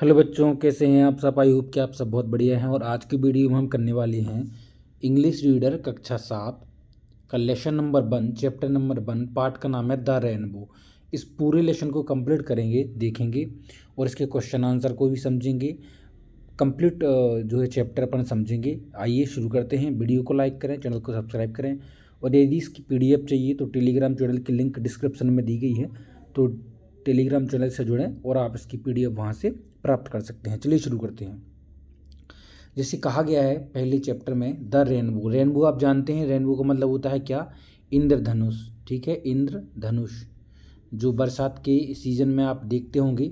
hello बच्चों कैसे हैं आप सब आई होप कि आप सब बहुत बढ़िया हैं और आज की वीडियो में हम करने वाले हैं इंग्लिश रीडर कक्षा सात का lesson number one chapter number one part का नाम है द रेनबो इस पूरे लेसन को कंप्लीट करेंगे देखेंगे और इसके क्वेश्चन आंसर को भी समझेंगे कंप्लीट जो है चैप्टर अपन समझेंगे आइए शुरू करते हैं वीडियो को लाइक करें चैनल को सब्सक्राइब करें और यदि इसकी पी चाहिए तो टेलीग्राम चैनल की लिंक डिस्क्रिप्शन में दी गई है तो टेलीग्राम चैनल से जुड़ें और आप इसकी पी डी वहाँ से प्राप्त कर सकते हैं चलिए शुरू करते हैं जैसे कहा गया है पहले चैप्टर में द रेनबो रेनबो आप जानते हैं रेनबो का मतलब होता है क्या इंद्रधनुष ठीक है इंद्रधनुष जो बरसात के सीज़न में आप देखते होंगे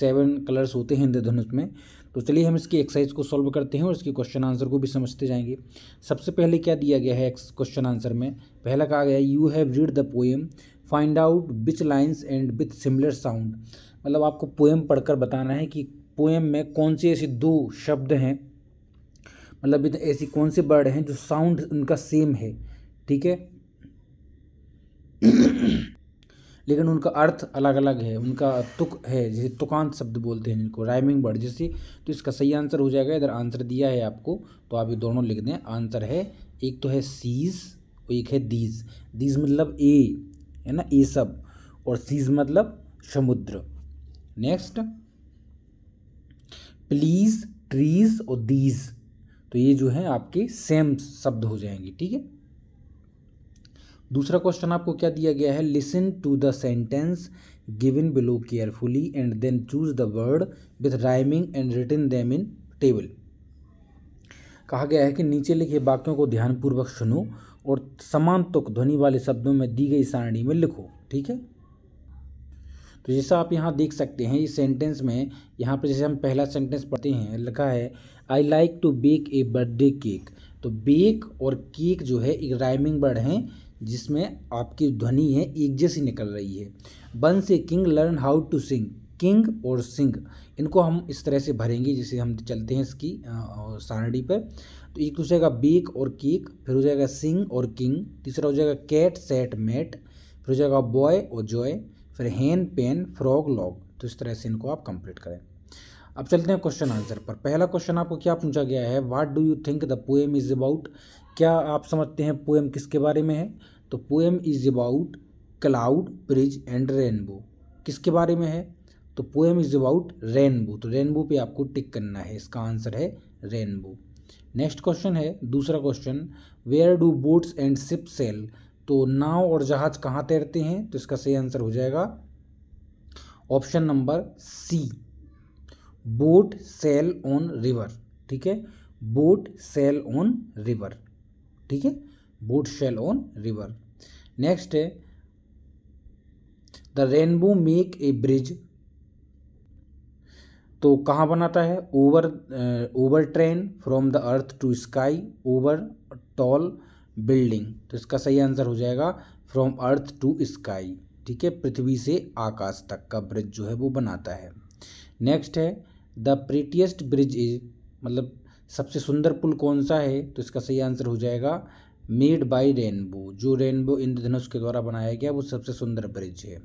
सेवन कलर्स होते हैं इंद्रधनुष में तो चलिए हम इसकी एक्सरसाइज को सॉल्व करते हैं और इसके क्वेश्चन आंसर को भी समझते जाएंगे सबसे पहले क्या दिया गया है क्वेश्चन आंसर में पहला कहा गया है you have read the poem find out which lines end with similar sound मतलब आपको पोएम पढ़कर बताना है कि पोएम में कौन से ऐसे दो शब्द हैं मतलब ऐसी कौन से वर्ड हैं जो साउंड उनका सेम है ठीक है लेकिन उनका अर्थ अलग अलग है उनका तुक है जैसे तुकांत शब्द बोलते हैं जिनको राइमिंग वर्ड जैसे तो इसका सही आंसर हो जाएगा इधर आंसर दिया है आपको तो आप ये दोनों लिख दें आंसर है एक तो है सीज और एक है दीज दीज मतलब ए है ना ये सब और सीज मतलब समुद्र नेक्स्ट प्लीज ट्रीज और दीज तो ये जो है आपके सेम शब्द हो जाएंगे ठीक है दूसरा क्वेश्चन आपको क्या दिया गया है listen to the sentence given below carefully and then choose the word with rhyming end written them in table कहा गया है कि नीचे लिखे वाक्यों को ध्यानपूर्वक सुनो और समान तुक ध्वनि वाले शब्दों में दी गई सारणी में लिखो ठीक है तो जैसा आप यहाँ देख सकते हैं इस सेंटेंस में यहाँ पर जैसे हम पहला सेंटेंस पढ़ते हैं लिखा है I like to bake a birthday cake तो बेक और केक जो है एक राइमिंग वर्ड हैं जिसमें आपकी ध्वनि है एक जैसी निकल रही है बन से king learn how to sing king और सिंह इनको हम इस तरह से भरेंगे जैसे हम चलते हैं इसकी सारणी पर तो एक दूसरे का बीक और कीक फिर हो जाएगा सिंह और किंग तीसरा हो जाएगा कैट सेट मेट फिर हो जाएगा बॉय और जॉय फिर हैन पेन फ्रॉग लॉग तो इस तरह से इनको आप कंप्लीट करें अब चलते हैं क्वेश्चन आंसर पर पहला क्वेश्चन आपको क्या पूछा गया है what do you think the poem is about क्या आप समझते हैं पोएम किसके बारे में है तो poem is about cloud bridge and rainbow किसके बारे में है तो पोएम इज़ अबाउट रेनबो तो रेनबो पे आपको टिक करना है इसका आंसर है रेनबो नेक्स्ट क्वेश्चन है दूसरा question where do boats and ship sail तो नाव और जहाज़ कहाँ तैरते हैं तो इसका सही आंसर हो जाएगा option number C boat sail on river ठीक है बोट सेल ऑन रिवर ठीक है boat sail on river next है the rainbow make a bridge तो कहाँ बनाता है over over train from the earth to sky over tall building तो इसका सही आंसर हो जाएगा फ्रॉम अर्थ टू स्काई ठीक है पृथ्वी से आकाश तक का ब्रिज जो है वो बनाता है नेक्स्ट है द प्रिटियस्ट ब्रिज इज मतलब सबसे सुंदर पुल कौन सा है तो इसका सही आंसर हो जाएगा मेड बाय रेनबो जो रेनबो इंद्रधनुष के द्वारा बनाया गया वो सबसे सुंदर ब्रिज है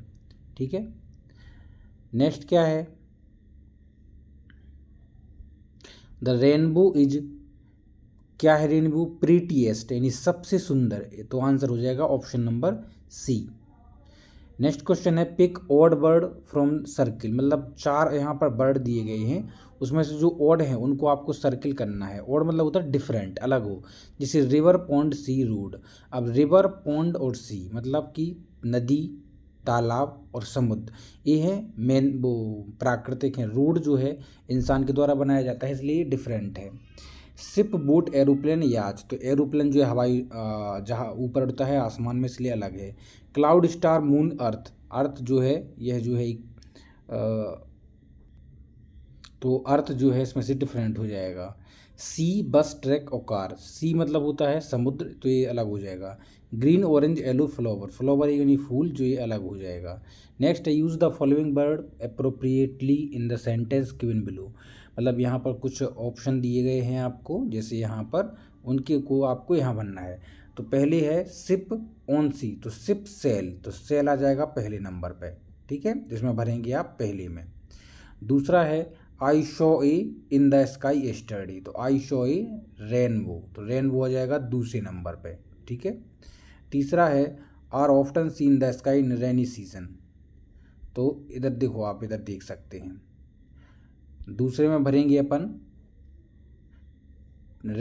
ठीक है नेक्स्ट क्या है द रेनबो इज क्या है रेनबो प्रीटीएस्ट यानी सबसे सुंदर तो आंसर हो जाएगा option number C next question है pick odd bird from circle मतलब चार यहाँ पर बर्ड दिए गए हैं उसमें से जो ऑड हैं उनको आपको सर्किल करना है ऑड मतलब होता है डिफरेंट अलग हो जैसे रिवर पॉन्ड सी रोड अब रिवर पॉन्ड और सी मतलब कि नदी तालाब और समुद्र ये है मेन वो प्राकृतिक है रोड जो है इंसान के द्वारा बनाया जाता है इसलिए डिफरेंट है सिप बोट एरोप्लेन याच तो एरोप्लेन जो है हवाई जहाँ ऊपर उड़ता है आसमान में इसलिए अलग है cloud star moon earth earth जो है यह जो है आ, तो अर्थ जो है इसमें से डिफरेंट हो जाएगा सी बस ट्रैक और कार सी मतलब होता है समुद्र तो ये अलग हो जाएगा green orange yellow flower flower यानी फूल जो ये अलग हो जाएगा नेक्स्ट है use the following word appropriately in the sentence given below मतलब यहाँ पर कुछ ऑप्शन दिए गए हैं आपको जैसे यहाँ पर उनके को आपको यहाँ भरना है तो पहले है सिप ऑन सी तो सिप सेल तो सेल आ जाएगा पहले नंबर पे ठीक है जिसमें तो भरेंगे आप पहले में दूसरा है I show E in the sky study तो आई शो ई रेनबो तो रेनबो हो जाएगा दूसरे नंबर पे ठीक है तीसरा है are often see in the sky in rainy season तो इधर देखो आप इधर देख सकते हैं दूसरे में भरेंगे अपन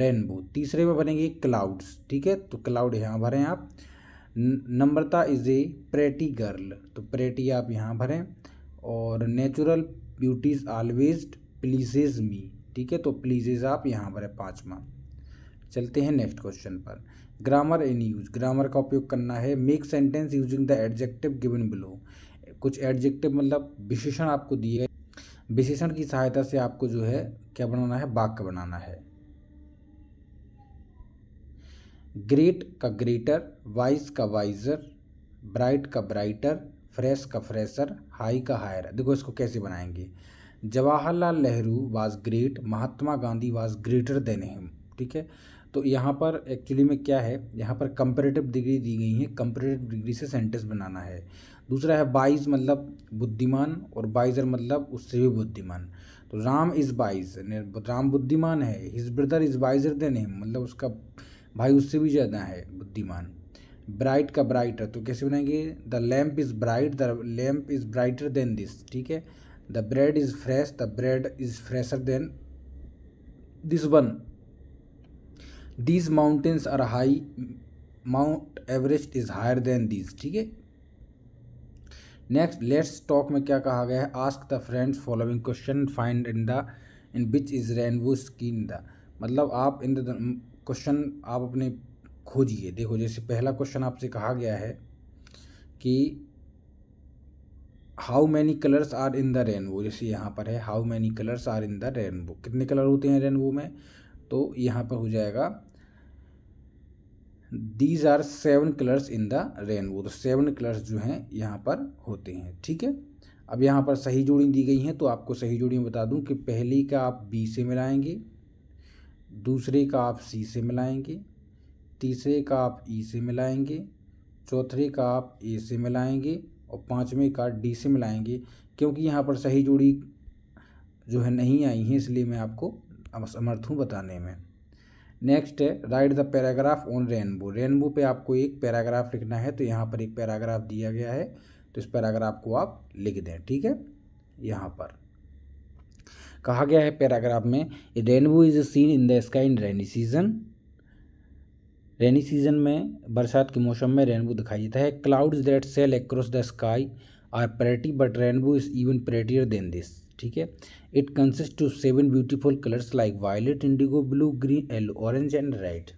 रेनबो तीसरे में भरेंगे क्लाउड्स ठीक है तो क्लाउड यहाँ भरें आप Namrata is a pretty girl तो प्रेटी आप यहाँ भरें और natural beauties always pleases me ठीक है तो प्लीजेज आप यहाँ पर है पाँचवा चलते हैं नेक्स्ट क्वेश्चन पर ग्रामर इन यूज ग्रामर का उपयोग करना है make sentence using the adjective given below कुछ एडजेक्टिव मतलब विशेषण आपको दिए गए विशेषण की सहायता से आपको जो है क्या बनाना है वाक्य बनाना है ग्रेट का ग्रेटर वाइज का वाइजर ब्राइट का ब्राइटर फ्रेश का फ्रेशर हाई का हायर देखो इसको कैसे बनाएंगे Jawaharlal Nehru was great Mahatma Gandhi was greater than him ठीक है तो यहाँ पर एक्चुअली में क्या है यहाँ पर कंपेरेटिव डिग्री दी गई है कंपेरेटिव डिग्री से सेंटेंस बनाना है दूसरा है बाइज मतलब बुद्धिमान और बाइजर मतलब उससे भी बुद्धिमान तो राम इज़ बाइज राम बुद्धिमान है his brother is wiser than him मतलब उसका भाई उससे भी ज़्यादा है बुद्धिमान ब्राइट का ब्राइटर तो कैसे बनाएंगे the lamp is bright the lamp is brighter than this ठीक है the bread is fresh the bread is fresher than this one these mountains are high mount Everest is higher than this ठीक है next let's talk में क्या कहा गया है ask the friends following question find in the in which is rainbow seen the मतलब आप in the question आप अपने खोजिए देखो जैसे पहला क्वेश्चन आपसे कहा गया है कि how many colours are in the rainbow जैसे यहाँ पर है how many colours are in the rainbow कितने कलर होते हैं रेनबो में तो यहाँ पर हो जाएगा these are seven colours in the rainbow तो सेवन कलर्स जो हैं यहाँ पर होते हैं ठीक है अब यहाँ पर सही जोड़ी दी गई हैं तो आपको सही जोड़ी बता दूँ कि पहली का आप बी से मिलाएंगे दूसरे का आप सी से मिलाएंगे तीसरे का आप ई e से मिलाएंगे चौथे का आप ए से मिलाएंगे और पाँचवें का डी से मिलाएंगे क्योंकि यहाँ पर सही जोड़ी जो है नहीं आई है इसलिए मैं आपको असमर्थ हूँ बताने में नेक्स्ट है write the paragraph on rainbow rainbow पे आपको एक पैराग्राफ लिखना है तो यहाँ पर एक पैराग्राफ दिया गया है तो इस पैराग्राफ को आप लिख दें ठीक है यहाँ पर कहा गया है पैराग्राफ में rainbow is seen in the sky in rainy season rainy season में बरसात के मौसम में रेनबो दिखाई देता है clouds that sail across the sky are pretty but rainbow is even prettier than this ठीक है it consist to seven beautiful colours like violet indigo blue green yellow orange and red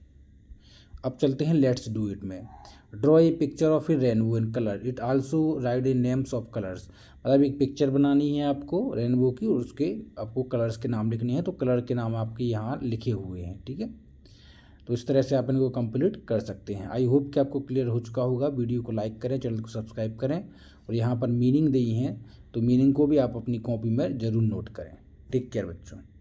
अब चलते हैं let's do it में draw a picture of a rainbow in colour it also write in names of colours मतलब एक picture बनानी है आपको rainbow की और उसके आपको कलर्स के नाम लिखने हैं तो कलर के नाम आपके यहाँ लिखे हुए हैं ठीक है तो इस तरह से आप इनको कंप्लीट कर सकते हैं आई होप कि आपको क्लियर हो चुका होगा वीडियो को लाइक करें चैनल को सब्सक्राइब करें और यहाँ पर मीनिंग दी हैं तो मीनिंग को भी आप अपनी कॉपी में ज़रूर नोट करें टेक केयर बच्चों